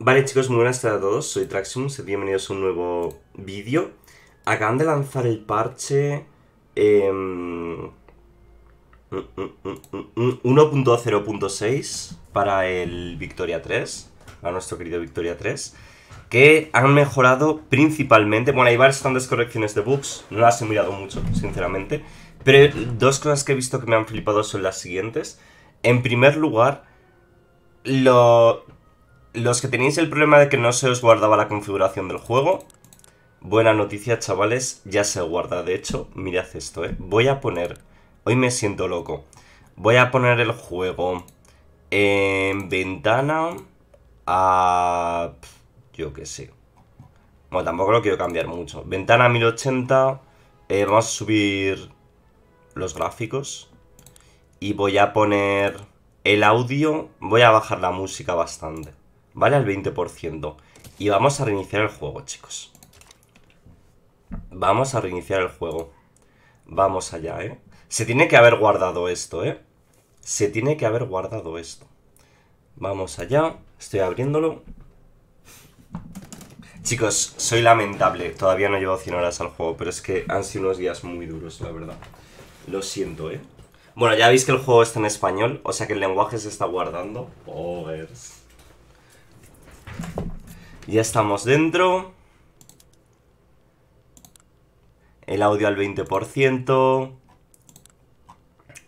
Vale chicos, muy buenas tardes a todos, soy Traximus, bienvenidos a un nuevo vídeo. Acaban de lanzar el parche... 1.0.6 em, mm, mm, mm, para el Victoria 3, A nuestro querido Victoria 3, que han mejorado principalmente... Bueno, hay varias grandes correcciones de bugs, no las he mirado mucho, sinceramente, pero dos cosas que he visto que me han flipado son las siguientes. En primer lugar, lo los que tenéis el problema de que no se os guardaba la configuración del juego, buena noticia chavales, ya se guarda. De hecho, mirad esto, ¿eh? Voy a poner, hoy me siento loco, voy a poner el juego en ventana a... yo qué sé. Bueno, tampoco lo quiero cambiar mucho. Ventana 1080, eh, vamos a subir los gráficos y voy a poner el audio, voy a bajar la música bastante vale al 20%. Y vamos a reiniciar el juego, chicos. Vamos a reiniciar el juego. Vamos allá, ¿eh? Se tiene que haber guardado esto, ¿eh? Se tiene que haber guardado esto. Vamos allá. Estoy abriéndolo. Chicos, soy lamentable. Todavía no llevo 100 horas al juego, pero es que han sido unos días muy duros, la verdad. Lo siento, ¿eh? Bueno, ya veis que el juego está en español, o sea que el lenguaje se está guardando. Pogers... Ya estamos dentro. El audio al 20%.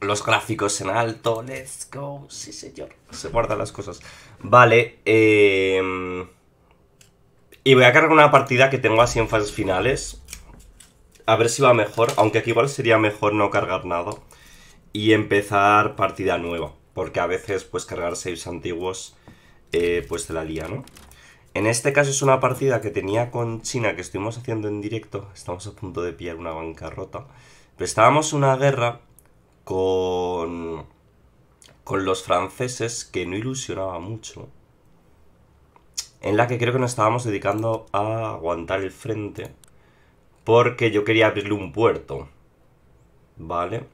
Los gráficos en alto. Let's go. Sí, señor. Se guardan las cosas. Vale. Em, y voy a cargar una partida que tengo así en fases finales. A ver si va mejor. Aunque aquí igual sería mejor no cargar nada. Y empezar partida nueva. Porque a veces pues cargar saves antiguos eh, pues te la lía, ¿no? En este caso es una partida que tenía con China que estuvimos haciendo en directo. Estamos a punto de pillar una bancarrota. Pero estábamos en una guerra con, con los franceses que no ilusionaba mucho. En la que creo que nos estábamos dedicando a aguantar el frente. Porque yo quería abrirle un puerto. ¿Vale?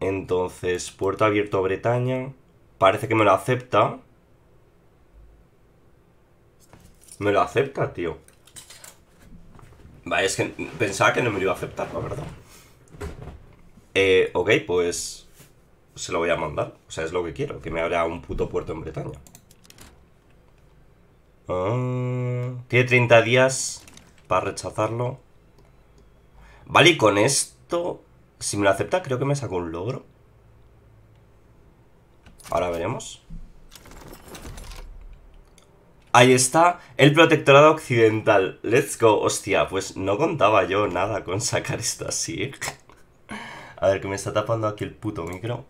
Entonces, puerto abierto a Bretaña. Parece que me lo acepta. Me lo acepta, tío. Vale, es que pensaba que no me lo iba a aceptar, la verdad. Eh, ok, pues se lo voy a mandar. O sea, es lo que quiero, que me abra un puto puerto en Bretaña. Ah, tiene 30 días para rechazarlo. Vale, y con esto, si me lo acepta, creo que me saco un logro. Ahora veremos. Ahí está, el protectorado occidental. Let's go. Hostia, pues no contaba yo nada con sacar esto así. ¿eh? A ver, que me está tapando aquí el puto micro.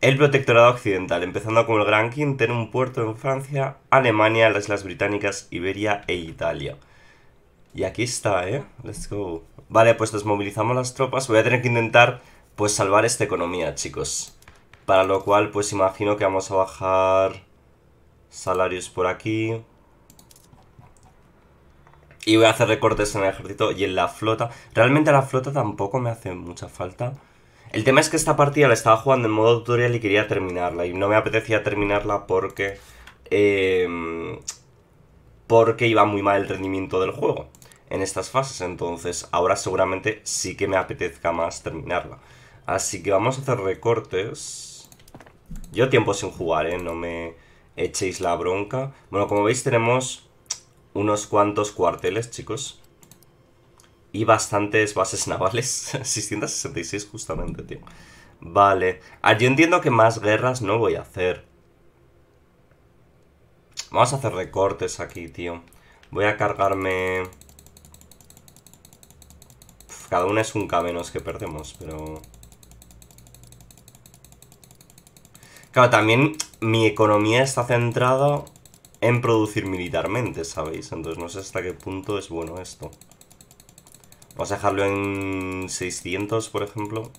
El protectorado occidental, empezando con el Gran tener un puerto en Francia, Alemania, las Islas Británicas, Iberia e Italia. Y aquí está, ¿eh? Let's go. Vale, pues desmovilizamos las tropas. Voy a tener que intentar, pues, salvar esta economía, chicos. Para lo cual, pues, imagino que vamos a bajar... Salarios por aquí. Y voy a hacer recortes en el ejército y en la flota. Realmente la flota tampoco me hace mucha falta. El tema es que esta partida la estaba jugando en modo tutorial y quería terminarla. Y no me apetecía terminarla porque... Eh, porque iba muy mal el rendimiento del juego en estas fases. Entonces ahora seguramente sí que me apetezca más terminarla. Así que vamos a hacer recortes. Yo tiempo sin jugar, ¿eh? No me echéis la bronca. Bueno, como veis tenemos unos cuantos cuarteles, chicos. Y bastantes bases navales. 666 justamente, tío. Vale. Ah, yo entiendo que más guerras no voy a hacer. Vamos a hacer recortes aquí, tío. Voy a cargarme... cada una es un K menos que perdemos, pero... Claro, también mi economía está centrada en producir militarmente, ¿sabéis? Entonces no sé hasta qué punto es bueno esto. Vamos a dejarlo en 600, por ejemplo.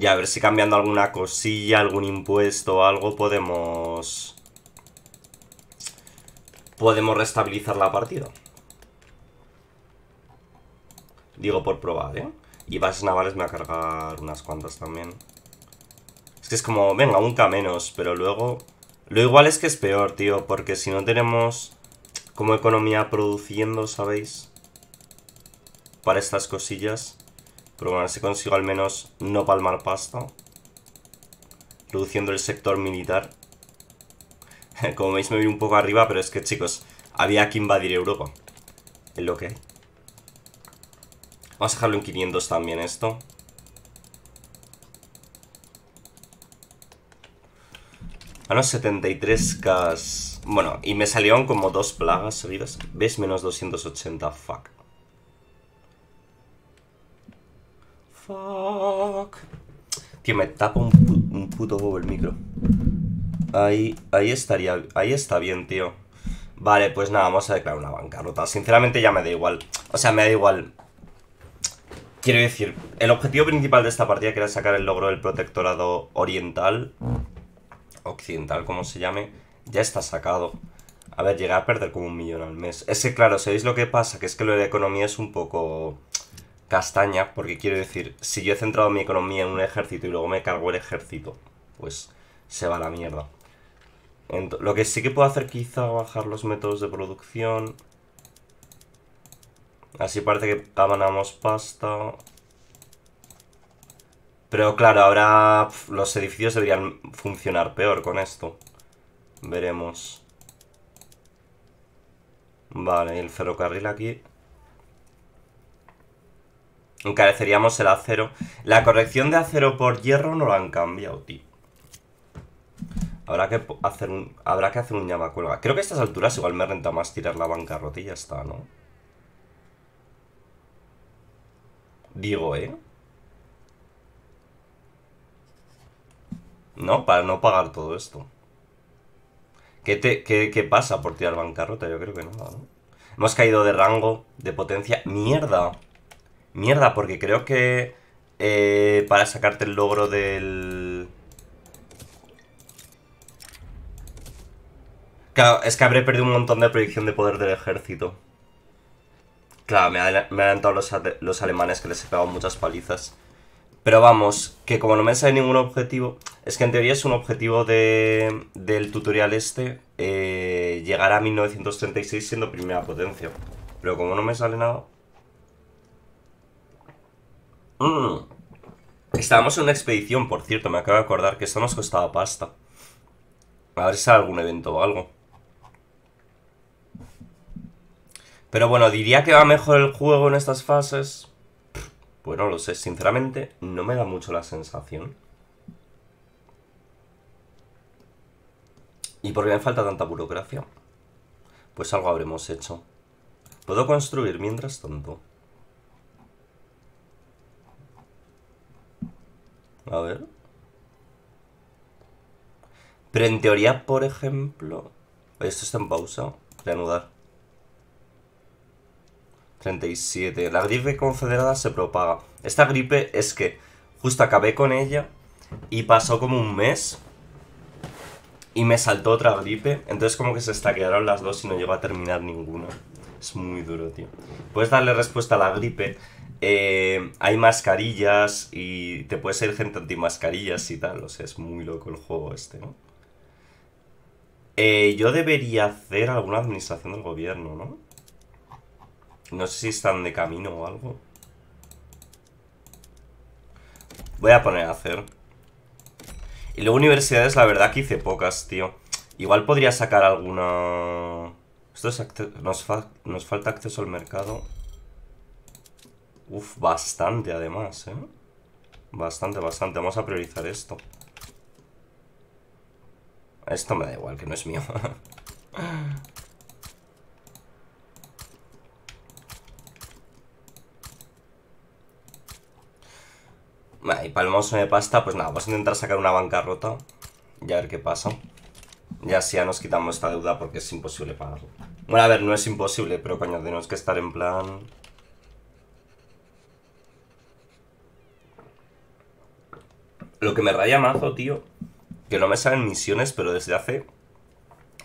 Y a ver si cambiando alguna cosilla, algún impuesto o algo podemos... Podemos restabilizar la partida. Digo por probar, ¿eh? Y bases navales me va a cargar unas cuantas también. Este es como, venga, un menos, pero luego... Lo igual es que es peor, tío, porque si no tenemos como economía produciendo, ¿sabéis? Para estas cosillas. Pero bueno, si consigo al menos no palmar pasta. Reduciendo el sector militar. como veis me vi un poco arriba, pero es que, chicos, había que invadir Europa. Es lo que hay. Vamos a dejarlo en 500 también esto. A 73k. Bueno, y me salieron como dos plagas seguidas. ¿Ves? Menos 280. Fuck. Fuck. Tío, me tapa un, puto huevo el micro. Ahí, ahí estaría. Ahí está bien, tío. Vale, pues nada, vamos a declarar una bancarrota. Sinceramente ya me da igual. O sea, me da igual. Quiero decir, el objetivo principal de esta partida que era sacar el logro del protectorado oriental occidental, como se llame, ya está sacado. A ver, llegué a perder como un millón al mes. Es que, claro, ¿sabéis lo que pasa? Que es que lo de la economía es un poco castaña, porque quiero decir, si yo he centrado mi economía en un ejército y luego me cargo el ejército, pues se va a la mierda. lo que sí que puedo hacer quizá bajar los métodos de producción. Así parece que ganamos pasta. Pero claro, ahora los edificios deberían funcionar peor con esto. Veremos. Vale, el ferrocarril aquí. Encareceríamos el acero. La corrección de acero por hierro no la han cambiado, tío. Habrá que hacer un, habrá que hacer un llamacuelga. Creo que a estas alturas igual me renta más tirar la bancarrota y ya está, ¿no? Digo, ¿eh? ¿no? Para no pagar todo esto. ¿Qué, pasa por tirar bancarrota? Yo creo que ¿no? Hemos caído de rango, de potencia. ¡Mierda! Mierda, porque creo que eh, para sacarte el logro del... Claro, es que habré perdido un montón de proyección de poder del ejército. Claro, me han adelantado los alemanes que les he pegado muchas palizas. Pero vamos, que como no me sale ningún objetivo, es que en teoría es un objetivo de, del tutorial este eh, llegar a 1936 siendo primera potencia. Pero como no me sale nada... Mm. Estábamos en una expedición, por cierto, me acabo de acordar que esto nos costaba pasta. A ver si sale algún evento o algo. Pero bueno, diría que va mejor el juego en estas fases. Pues no lo sé, sinceramente no me da mucho la sensación. ¿Y por qué me falta tanta burocracia? Pues algo habremos hecho. Puedo construir mientras tanto. A ver. Pero en teoría, por ejemplo... Esto está en pausa. Reanudar. 37. La gripe confederada se propaga. Esta gripe es que justo acabé con ella y pasó como un mes y me saltó otra gripe. Entonces como que se estaquearon las dos y no llegó a terminar ninguna. Es muy duro, tío. Puedes darle respuesta a la gripe. Eh, hay mascarillas y te puedes ir gente anti-mascarillas y tal. O sea, es muy loco el juego este, ¿no? Eh, yo debería hacer alguna administración del gobierno, ¿no? No sé si están de camino o algo. Voy a poner a hacer. Y luego universidades, la verdad que hice pocas, tío. Igual podría sacar alguna... Esto es nos, nos falta acceso al mercado. Uf, bastante además, ¿eh? Bastante, bastante. Vamos a priorizar esto. Esto me da igual, que no es mío. Vale, y palmoso de pasta, pues nada, vamos a intentar sacar una bancarrota y a ver qué pasa. Ya si ya nos quitamos esta deuda porque es imposible pagarlo. Bueno, a ver, no es imposible, pero coño, tenemos que estar en plan... Lo que me raya mazo, tío, que no me salen misiones, pero desde hace...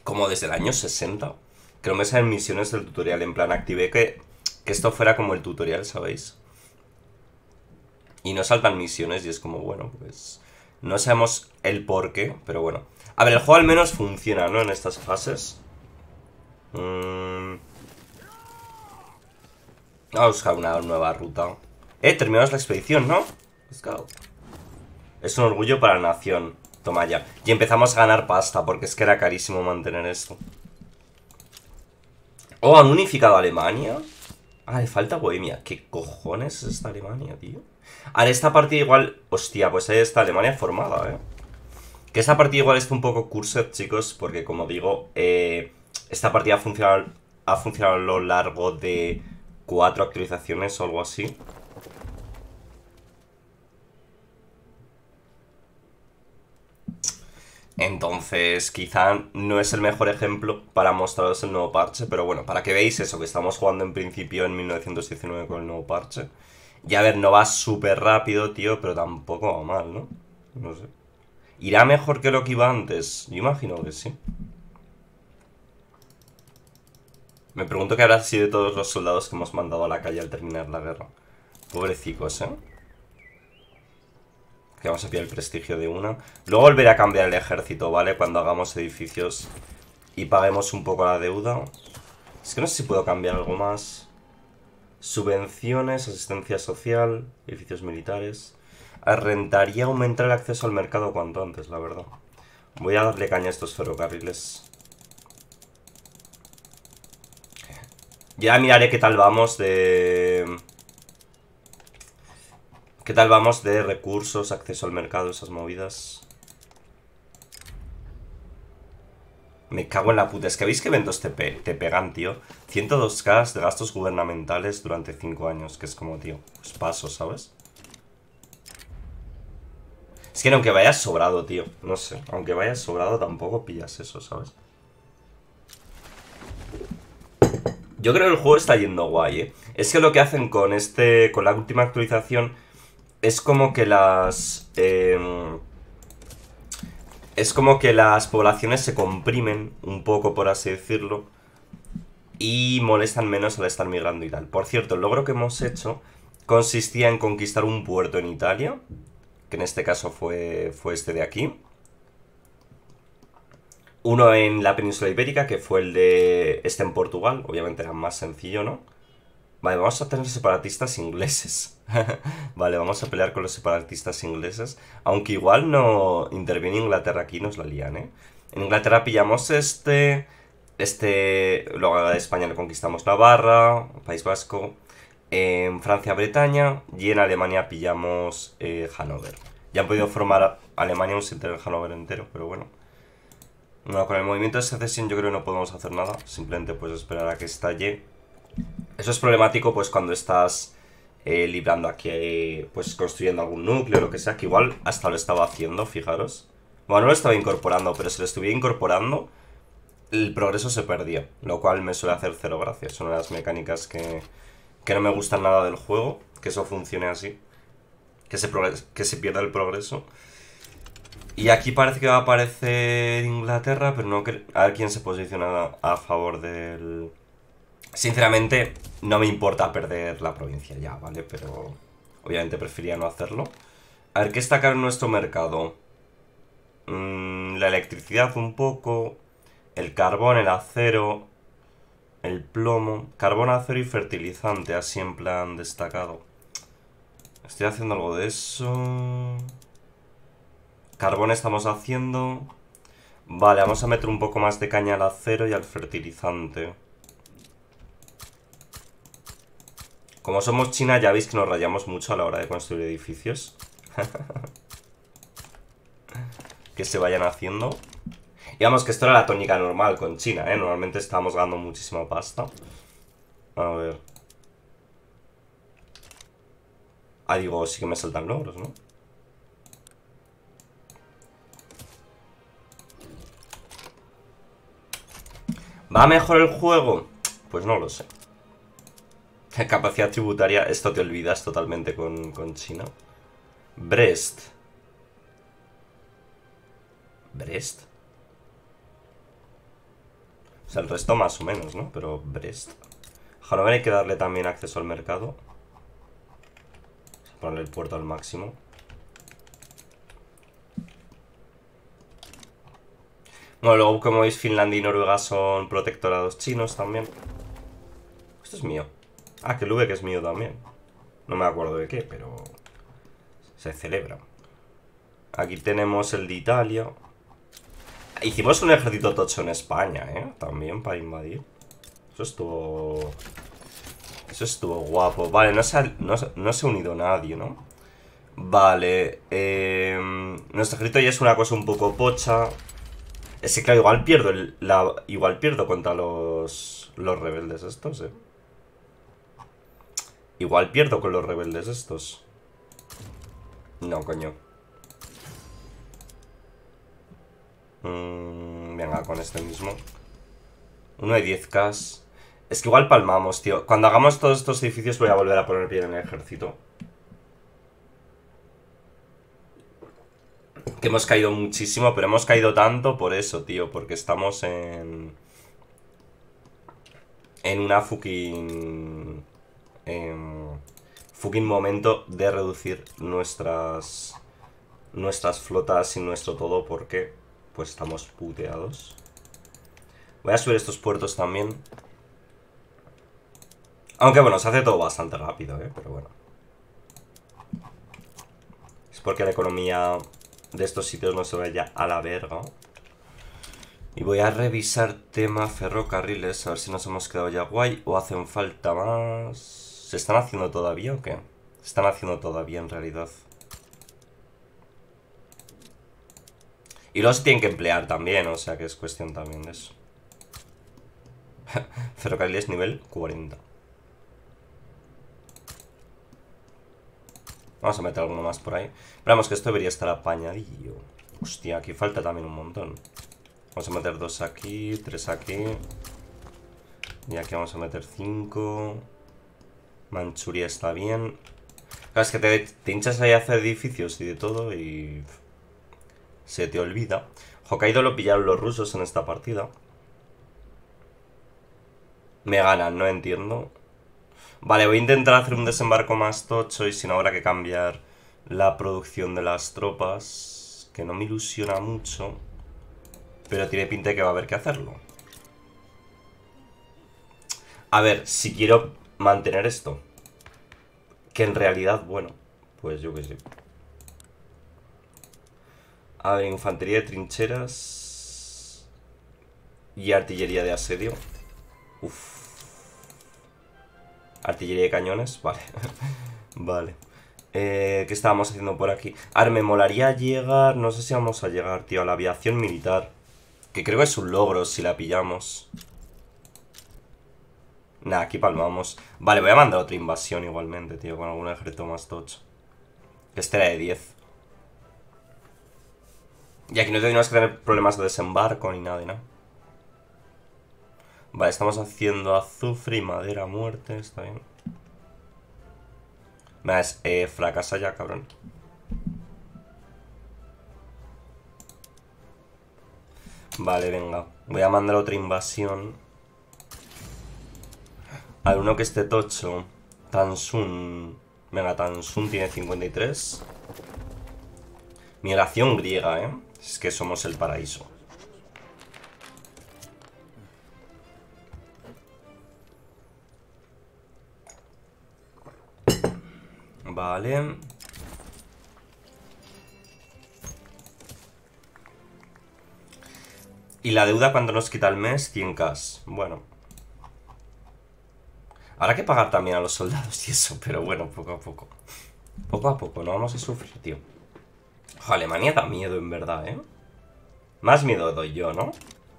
Como desde el año 60, que no me salen misiones del tutorial. En plan, activé que, que esto fuera como el tutorial, ¿sabéis? y no saltan misiones y es como, bueno, pues no sabemos el por qué, pero bueno. A ver, el juego al menos funciona, ¿no? En estas fases. Mm. Vamos a buscar una nueva ruta. Eh, terminamos la expedición, ¿no? Let's Es un orgullo para la nación. Toma ya. Y empezamos a ganar pasta, porque es que era carísimo mantener esto. Oh, han unificado Alemania. Ah, le falta Bohemia. ¿Qué cojones es esta Alemania, tío? Ahora, esta partida igual... Hostia, pues ahí está Alemania formada, ¿eh? Que esta partida igual está un poco cursed, chicos, porque como digo, eh, esta partida ha funcionado, ha funcionado a lo largo de cuatro actualizaciones o algo así. Entonces, quizá no es el mejor ejemplo para mostraros el nuevo parche, pero bueno, para que veáis eso, que estamos jugando en principio en 1919 con el nuevo parche. Ya a ver, no va súper rápido, tío, pero tampoco va mal, ¿no? No sé. ¿Irá mejor que lo que iba antes? Yo imagino que sí. Me pregunto qué habrá sido de todos los soldados que hemos mandado a la calle al terminar la guerra. Pobrecicos, ¿eh? Que vamos a pillar el prestigio de una. Luego volveré a cambiar el ejército, ¿vale? Cuando hagamos edificios y paguemos un poco la deuda. Es que no sé si puedo cambiar algo más subvenciones, asistencia social, edificios militares. Arrendaría aumentar el acceso al mercado cuanto antes, la verdad. Voy a darle caña a estos ferrocarriles. Ya miraré qué tal vamos de... ¿Qué tal vamos de recursos, acceso al mercado, esas movidas? Me cago en la puta. Es que veis que eventos te, te pegan, tío. 102k de gastos gubernamentales durante 5 años. Que es como, tío, pues paso, ¿sabes? Es que aunque vayas sobrado, tío. No sé. Aunque vayas sobrado tampoco pillas eso, ¿sabes? Yo creo que el juego está yendo guay, ¿eh? Es que lo que hacen con este... Con la última actualización... Es como que las... Eh, es como que las poblaciones se comprimen un poco, por así decirlo, y molestan menos al estar migrando y tal. Por cierto, el logro que hemos hecho consistía en conquistar un puerto en Italia, que en este caso fue, fue este de aquí. Uno en la península ibérica, que fue el de este en Portugal, obviamente era más sencillo, ¿no? Vale, vamos a tener separatistas ingleses. vale, vamos a pelear con los separatistas ingleses. Aunque igual no interviene Inglaterra aquí, nos la lían, ¿eh? En Inglaterra pillamos este... Este... Luego a España le conquistamos Navarra, País Vasco. En Francia, Bretaña. Y en Alemania pillamos eh, Hanover. Ya han podido formar Alemania un centro en Hanover entero, pero bueno. No, con el movimiento de secesión yo creo que no podemos hacer nada. Simplemente pues esperar a que estalle eso es problemático pues cuando estás eh, librando aquí, pues construyendo algún núcleo, lo que sea, que igual hasta lo estaba haciendo, fijaros. Bueno, no lo estaba incorporando, pero si lo estuviera incorporando, el progreso se perdía, lo cual me suele hacer cero gracias Son las mecánicas que, no me gustan nada del juego, que eso funcione así, que se, que se pierda el progreso. Y aquí parece que va a aparecer Inglaterra, pero no... A ver quién se posiciona a favor del, Sinceramente, no me importa perder la provincia ya, ¿vale? Pero obviamente prefería no hacerlo. A ver, ¿qué está en nuestro mercado? Mm, la electricidad un poco, el carbón, el acero, el plomo. Carbón, acero y fertilizante, así en plan destacado. Estoy haciendo algo de eso. Carbón estamos haciendo. Vale, vamos a meter un poco más de caña al acero y al fertilizante. Como somos China, ya veis que nos rayamos mucho a la hora de construir edificios. que se vayan haciendo. Digamos que esto era la tónica normal con China, ¿eh? Normalmente estábamos ganando muchísima pasta. A ver. Ah, digo, sí que me saltan logros, ¿no? ¿Va mejor el juego? Pues no lo sé. Capacidad tributaria, esto te olvidas totalmente con, con China. Brest. Brest. O sea, el resto más o menos, ¿no? Pero Brest. Hannover hay que darle también acceso al mercado. Ponerle el puerto al máximo. Bueno, luego como veis Finlandia y Noruega son protectorados chinos también. Esto es mío. Ah, que el V que es mío también. No me acuerdo de qué, pero se celebra. Aquí tenemos el de Italia. Hicimos un ejército tocho en España, ¿eh? También para invadir. Eso estuvo... Eso estuvo guapo. Vale, no se ha, se unido nadie, ¿no? Vale. Eh, nuestro ejército ya es una cosa un poco pocha. Es que, claro, igual pierdo, igual pierdo contra los, los rebeldes estos, ¿eh? Igual pierdo con los rebeldes estos. No, coño. Mm, venga, con este mismo. Uno de 10k. Es que igual palmamos, tío. Cuando hagamos todos estos edificios voy a volver a poner pie en el ejército. Que hemos caído muchísimo, pero hemos caído tanto por eso, tío. Porque estamos en... En una fucking Em, fucking momento de reducir nuestras nuestras flotas y nuestro todo porque pues estamos puteados. Voy a subir estos puertos también. Aunque bueno, se hace todo bastante rápido, ¿eh? pero bueno. Es porque la economía de estos sitios no se ya a la verga. Y voy a revisar tema ferrocarriles, a ver si nos hemos quedado ya guay o hacen falta más... ¿Se están haciendo todavía o qué? Se están haciendo todavía en realidad. Y los tienen que emplear también, o sea que es cuestión también de eso. es nivel 40. Vamos a meter alguno más por ahí. Esperamos que esto debería estar apañadillo. Hostia, aquí falta también un montón. Vamos a meter dos aquí, tres aquí. Y aquí vamos a meter cinco. Manchuria está bien. Claro, es que te, hinchas ahí a hacer edificios y de todo y... Se te olvida. Hokkaido lo pillaron los rusos en esta partida. Me ganan, no entiendo. Vale, voy a intentar hacer un desembarco más tocho y sin no que cambiar la producción de las tropas. Que no me ilusiona mucho. Pero tiene pinta que va a haber que hacerlo. A ver, si quiero mantener esto. Que en realidad, bueno, pues yo qué sé. A ver, infantería de trincheras. Y artillería de asedio. Uf. Artillería de cañones, vale. vale. Eh, ¿Qué estábamos haciendo por aquí? Arme, me molaría llegar, no sé si vamos a llegar, tío, a la aviación militar. Que creo que es un logro si la pillamos. Nah, aquí palmamos. Vale, voy a mandar otra invasión igualmente, tío, con algún ejército más tocho. Este era de 10. Y aquí no tenemos que tener problemas de desembarco ni nada, ¿no? Vale, estamos haciendo azufre y madera muerte, está bien. Nada, es eh, fracasa ya, cabrón. Vale, venga. Voy a mandar otra invasión uno que esté tocho. Tansun. Venga, Tansun tiene 53. Migración griega, ¿eh? Es que somos el paraíso. Vale. Y la deuda cuando nos quita el mes, 100k. Bueno. Habrá que pagar también a los soldados y eso, pero bueno, poco a poco. Poco a poco, no vamos a sufrir, tío. Ojo, Alemania da miedo, en verdad, ¿eh? Más miedo doy yo, ¿no?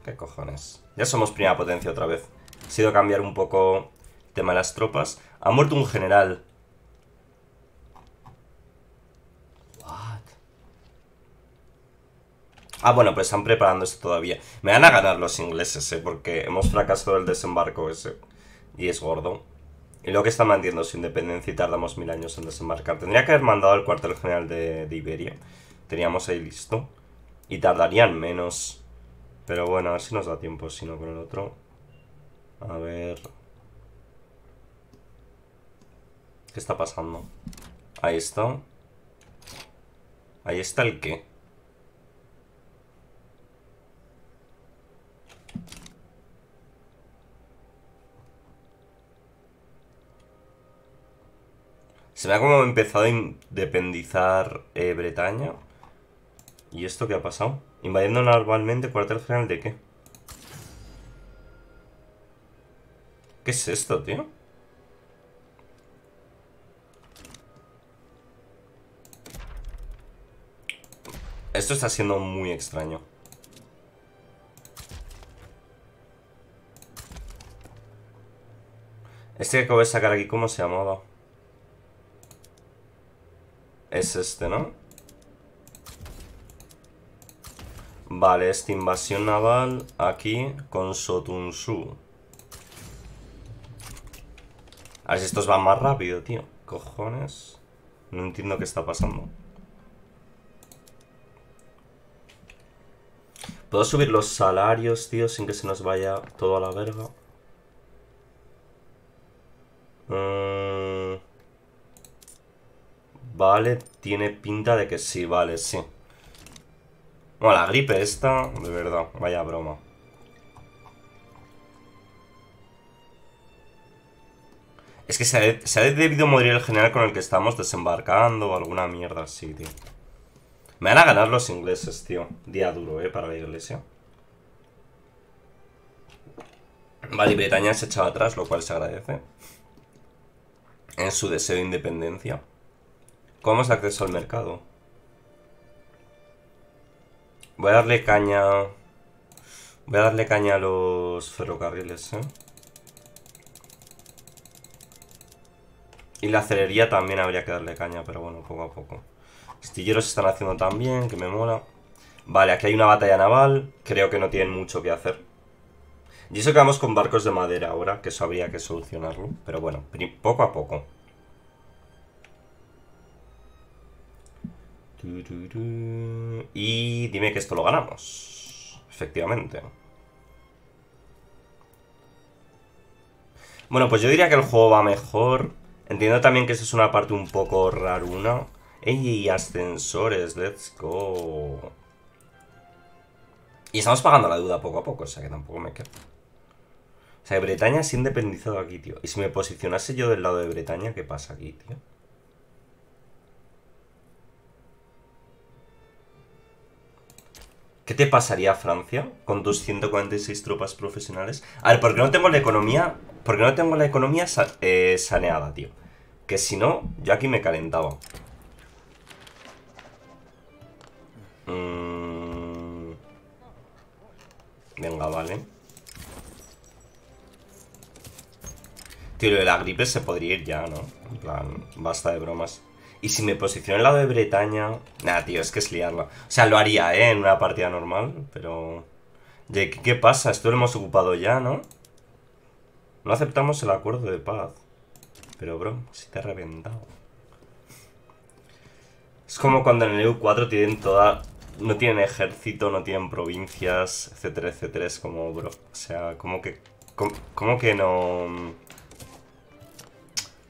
¿Qué cojones? Ya somos primera potencia otra vez. Ha sido cambiar un poco el tema de las tropas. Ha muerto un general. What? Ah, bueno, pues están preparando esto todavía. Me van a ganar los ingleses, ¿eh? Porque hemos fracasado el desembarco ese y es gordo. Y luego que está manteniendo su independencia y tardamos mil años en desembarcar. Tendría que haber mandado al cuartel general de, de Iberia. Teníamos ahí listo. Y tardarían menos. Pero bueno, a ver si nos da tiempo, si no con el otro. A ver... ¿Qué está pasando? Ahí está. Ahí está el qué. Se me ha como empezado a independizar eh, Bretaña. ¿Y esto qué ha pasado? Invadiendo normalmente cuartel general de qué? ¿Qué es esto, tío? Esto está siendo muy extraño. Este que acabo de sacar aquí, ¿cómo se llamaba? Es este, ¿no? Vale, esta invasión naval aquí con Sotunsu. A ver si estos van más rápido, tío. Cojones. No entiendo qué está pasando. ¿Puedo subir los salarios, tío, sin que se nos vaya todo a la verga? Mmm... Vale, tiene pinta de que sí, vale, sí. Bueno, la gripe esta, de verdad, vaya broma. Es que se ha, debido morir el general con el que estamos desembarcando o alguna mierda así, tío. Me van a ganar los ingleses, tío. Día duro, ¿eh? Para la iglesia. Vale, y Bretaña se echado atrás, lo cual se agradece. En su deseo de independencia. ¿Cómo es acceso al mercado? Voy a darle caña... Voy a darle caña a los ferrocarriles, ¿eh? Y la acelería también habría que darle caña, pero bueno, poco a poco. Astilleros están haciendo también, que me mola. Vale, aquí hay una batalla naval. Creo que no tienen mucho que hacer. Y eso que vamos con barcos de madera ahora, que eso habría que solucionarlo. Pero bueno, poco a poco. Y dime que esto lo ganamos. Efectivamente. Bueno, pues yo diría que el juego va mejor. Entiendo también que esa es una parte un poco raruna. ¡Ey! Ascensores, let's go. Y estamos pagando la deuda poco a poco, o sea que tampoco me queda. O sea, Bretaña se ha independizado aquí, tío. Y si me posicionase yo del lado de Bretaña, ¿qué pasa aquí, tío? ¿Qué te pasaría a Francia con tus 146 tropas profesionales? A ver, porque no tengo la economía. Porque no tengo la economía eh, saneada, tío. Que si no, yo aquí me calentaba. Mm. Venga, vale. Tío, lo de la gripe se podría ir ya, ¿no? En plan, basta de bromas. Y si me posiciono en lado de Bretaña... Nah, tío, es que es liarla. O sea, lo haría, ¿eh? En una partida normal, pero... ¿qué, pasa? Esto lo hemos ocupado ya, ¿no? No aceptamos el acuerdo de paz. Pero, bro, si te ha reventado. Es como cuando en el EU4 tienen toda... No tienen ejército, no tienen provincias, etcétera, etcétera. Es como, bro, o sea, como que... como, que no...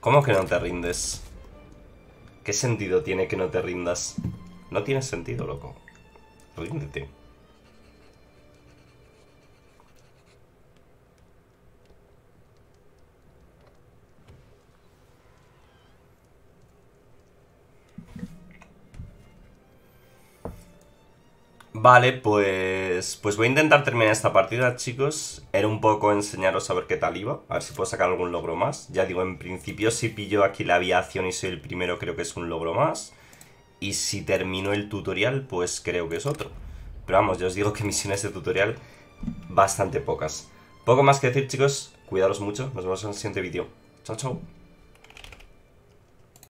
¿Cómo que no te rindes? ¿Qué sentido tiene que no te rindas? No tiene sentido, loco. Ríndete. Vale, pues, pues voy a intentar terminar esta partida, chicos. Era un poco enseñaros a ver qué tal iba, a ver si puedo sacar algún logro más. Ya digo, en principio si pillo aquí la aviación y soy el primero, creo que es un logro más. Y si termino el tutorial, pues creo que es otro. Pero vamos, yo os digo que misiones de tutorial bastante pocas. Poco más que decir, chicos. Cuidaros mucho. Nos vemos en el siguiente vídeo. Chao, chao.